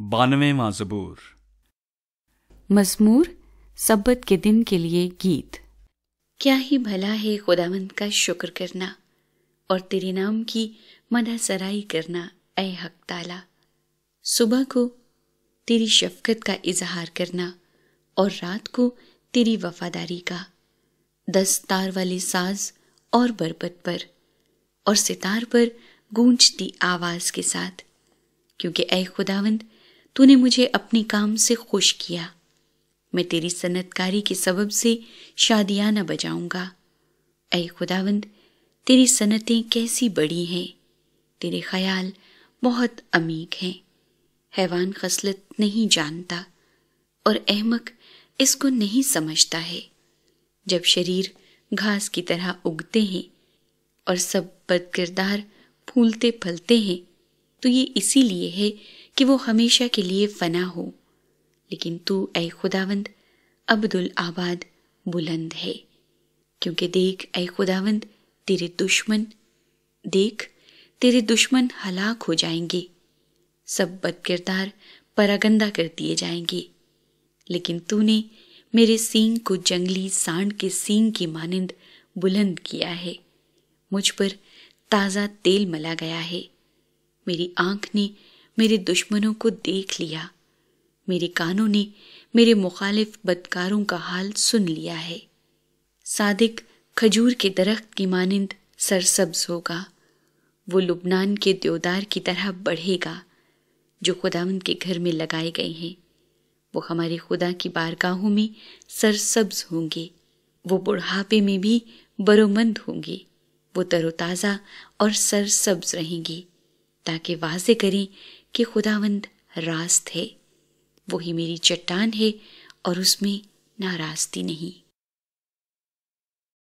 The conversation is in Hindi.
बानवेवा जबूर मजमूर सब्बत के दिन के लिए गीत क्या ही भला है खुदावंत का शुक्र करना और तेरे नाम की मदा सराई करना ऐ हक ताला सुबह को तेरी शफकत का इजहार करना और रात को तेरी वफादारी का दस तार वाले साज और बरबत पर और सितार पर गूंजती आवाज के साथ क्योंकि ऐ खुदावंद तूने मुझे अपने काम से खुश किया मैं तेरी सनतकारी के सबब से शादियां न बजाऊंगा ऐ खुदावंद तेरी सनतें कैसी बड़ी हैं तेरे ख्याल बहुत अमीक हैं हैवान खसलत नहीं जानता और अहमक इसको नहीं समझता है जब शरीर घास की तरह उगते हैं और सब बदकिरदार फूलते फलते हैं तो ये इसीलिए है कि वो हमेशा के लिए फना हो लेकिन तू ऐ खुदावंद अब्दुल आबाद बुलंद है क्योंकि देख ऐ खुदावंद तेरे दुश्मन देख तेरे दुश्मन हलाक हो जाएंगे सब बदकिरदार परागंदा कर दिए जाएंगे लेकिन तूने मेरे सींग को जंगली सांड के सींग की मानिंद बुलंद किया है मुझ पर ताज़ा तेल मला गया है मेरी आंख ने मेरे दुश्मनों को देख लिया मेरे कानों ने मेरे मुखालिफ बदकारों का हाल सुन लिया है सादिक खजूर के दरख्त की मानिंद सरसब्ज होगा वो लुबनान के देवदार की तरह बढ़ेगा जो खुदावंद के घर में लगाए गए हैं वो हमारे खुदा की बारगाहों में सरसब्ज होंगे वो बुढ़ापे में भी बरोमंद होंगे वो तरोताज़ा और सरसब्ज रहेंगे ताकि वाजे करें कि खुदावंद रास्त है वही मेरी चट्टान है और उसमें नाराजगी नहीं